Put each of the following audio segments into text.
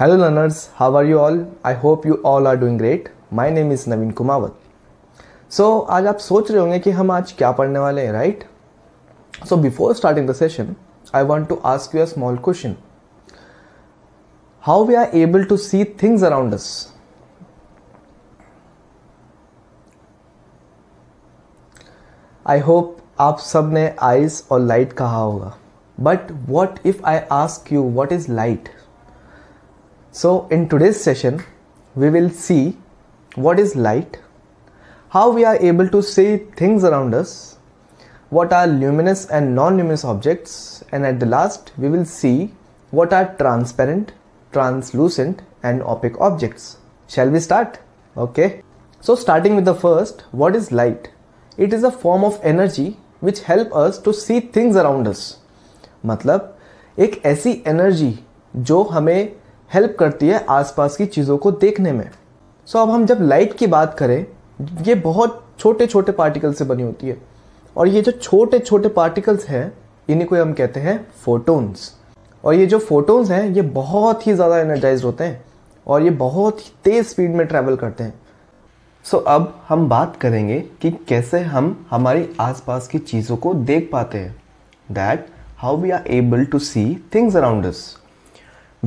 Hello learners how are you all I hope you all are doing great my name is Naveen Kumawat so आज आप सोच रहे होंगे कि हम आज क्या पढ़ने वाले हैं right so before starting the session I want to ask you a small question how we are able to see things around us I hope आप सब ने आइज और लाइट कहा होगा but what if I ask you what is light So, in today's session, we will see what is light, how we are able to see things around us, what are luminous and non luminous objects, and at the last, we will see what are transparent, translucent, and opaque objects. Shall we start? Okay. So, starting with the first, what is light? It is a form of energy which help us to see things around us. मतलब एक ऐसी energy जो हमें help करती है आसपास की चीज़ों को देखने में सो so, अब हम जब लाइट की बात करें ये बहुत छोटे छोटे पार्टिकल से बनी होती है और ये जो छोटे छोटे पार्टिकल्स हैं इन्हीं को हम कहते हैं फोटोन्स और ये जो फोटोन्स हैं ये बहुत ही ज़्यादा एनर्जाइज होते हैं और ये बहुत ही तेज़ स्पीड में ट्रैवल करते हैं सो so, अब हम बात करेंगे कि कैसे हम हमारी आसपास की चीज़ों को देख पाते हैं that how we are able to see things around us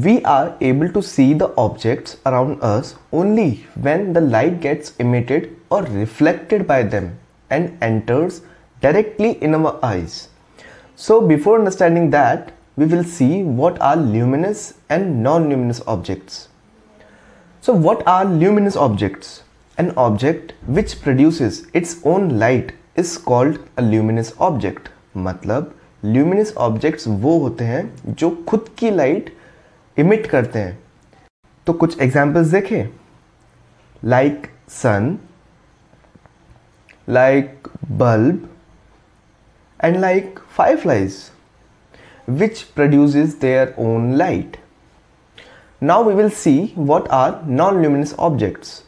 We are able to see the objects around us only when the light gets emitted or reflected by them and enters directly in our eyes. So before understanding that, we will see what are luminous and non-luminous objects. So what are luminous objects? An object which produces its own light is called a luminous object. मतलब luminous objects वो होते हैं जो खुद की light emit करते हैं तो कुछ एग्जाम्पल्स देखें like sun like bulb and like fireflies which produce their own light now we will see what are non luminous objects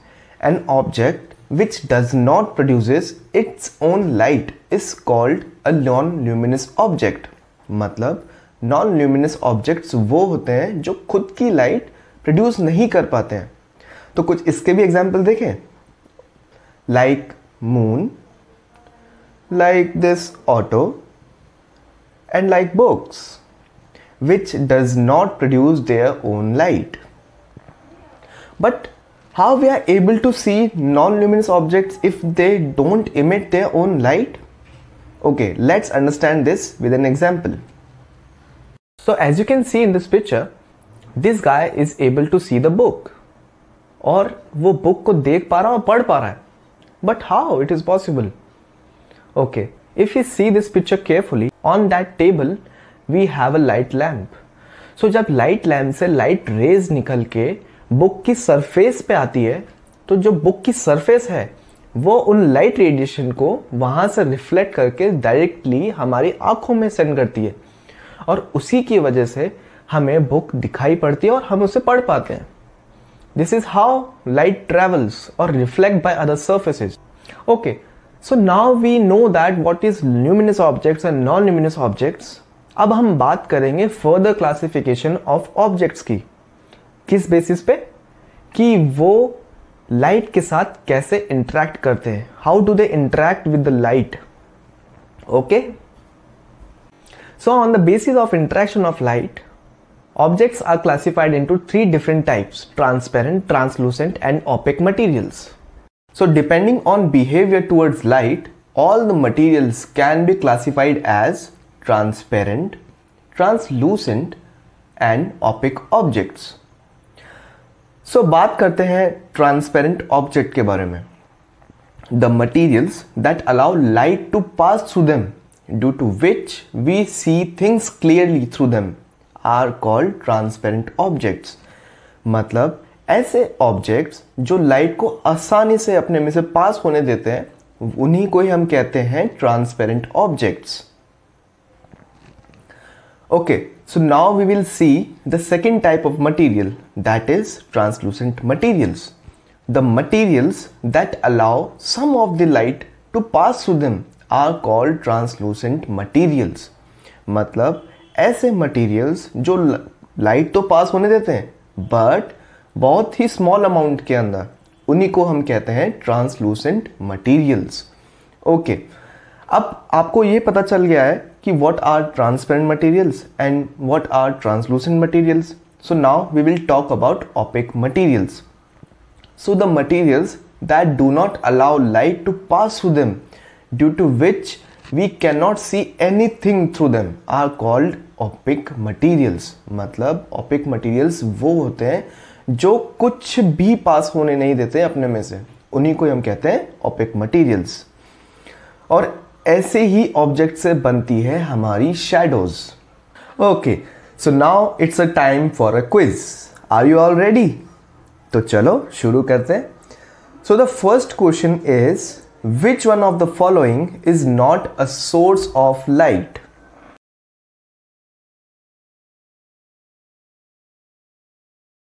an object which does not produce its own light is called a non luminous object मतलब non luminous objects वो होते हैं जो खुद की light produce नहीं कर पाते हैं तो कुछ इसके भी एग्जाम्पल देखें like moon like this auto and like books which does not produce their own light but how we are able to see non luminous objects if they don't emit their own light okay let's understand this with an example So as you can see in this picture, this guy is able to see the book. और वो book को देख पा रहा है और पढ़ पा रहा है but how it is possible okay if you see this picture carefully on that table we have a light lamp so जब लाइट लैम्प से लाइट रेज निकल के बुक की सरफेस पे आती है तो जो बुक की सरफेस है वो उन लाइट रेडिएशन को वहां से रिफ्लेक्ट करके डायरेक्टली हमारी आंखों में सेंड करती है और उसी की वजह से हमें बुक दिखाई पड़ती है और हम उसे पढ़ पाते हैं this is how light travels और reflect by other surface okay so now we know that what is luminous objects and non luminous objects अब हम बात करेंगे फर्दर क्लासिफिकेशन ऑफ ऑब्जेक्ट्स की किस बेसिस पे कि वो लाइट के साथ कैसे इंटरेक्ट करते हैं how do they interact with the light okay So on the basis of interaction of light, objects are classified into three different types, transparent, translucent and opaque materials. So depending on behavior towards light, all the materials can be classified as transparent, translucent and opaque objects. so, बात करते transparent object ke के The materials that allow light to pass through them. due to which we see things clearly through them are called transparent objects. मतलब ऐसे objects जो light को आसानी से अपने में से पास होने देते हैं उन्हीं को ही हम कहते हैं transparent objects okay so now we will see the second type of material that is translucent materials the materials that allow some of the light to pass through them are called translucent materials मतलब ऐसे materials जो light तो पास होने देते हैं but बहुत ही small amount के अंदर उन्हीं को हम कहते हैं ट्रांसलूसेंट मटेरियल्स ओके अब आपको ये पता चल गया है कि what are transparent materials and what are translucent materials so now we will talk about opaque materials so the materials that do not allow light to pass through them due to which we can not see anything through them are called opaque materials मतलब opaque materials वो होते हैं जो कुछ भी पास होने नहीं देते अपने में से उन्हीं को हम कहते हैं ऑपिक मटीरियल्स और ऐसे ही ऑब्जेक्ट से बनती है हमारी shadows okay so now it's a time for a quiz are you all ready तो चलो शुरू करते हैं so the first question is Which one of the following is not a source of light?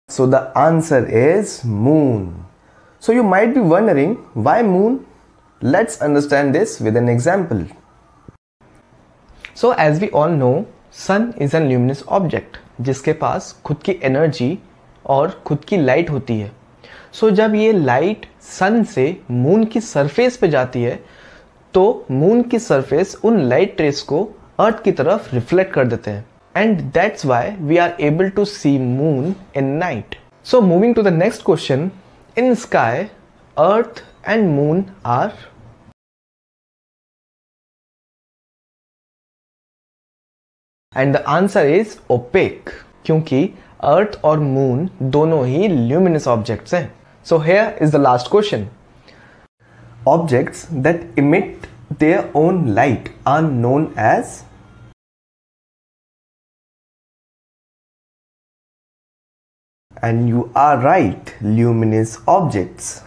So the answer is moon. So you might be wondering why moon? Let's understand this with an example. So as we all know, sun is an luminous object जिसके पास खुद की energy और खुद की light होती है सो so, जब ये लाइट सन से मून की सरफेस पे जाती है तो मून की सरफेस उन लाइट ट्रेस को अर्थ की तरफ रिफ्लेक्ट कर देते हैं and that's why we are able to see moon in night so moving to the next question in sky earth and moon are and the answer is opaque क्योंकि earth और moon दोनों ही luminous objects हैं So here is the last question. Objects that emit their own light are known as and you are right luminous objects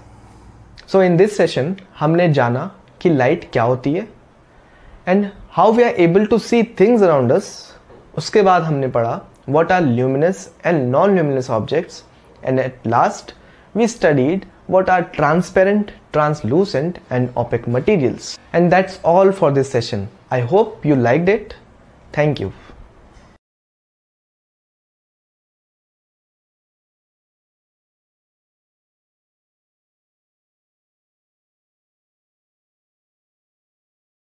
so in this session हमने जाना कि light क्या होती है and how we are able to see things around us उसके बाद हमने पढ़ा what are luminous and non luminous objects and at last we studied what are transparent, translucent and opaque materials. And that's all for this session. I hope you liked it. Thank you.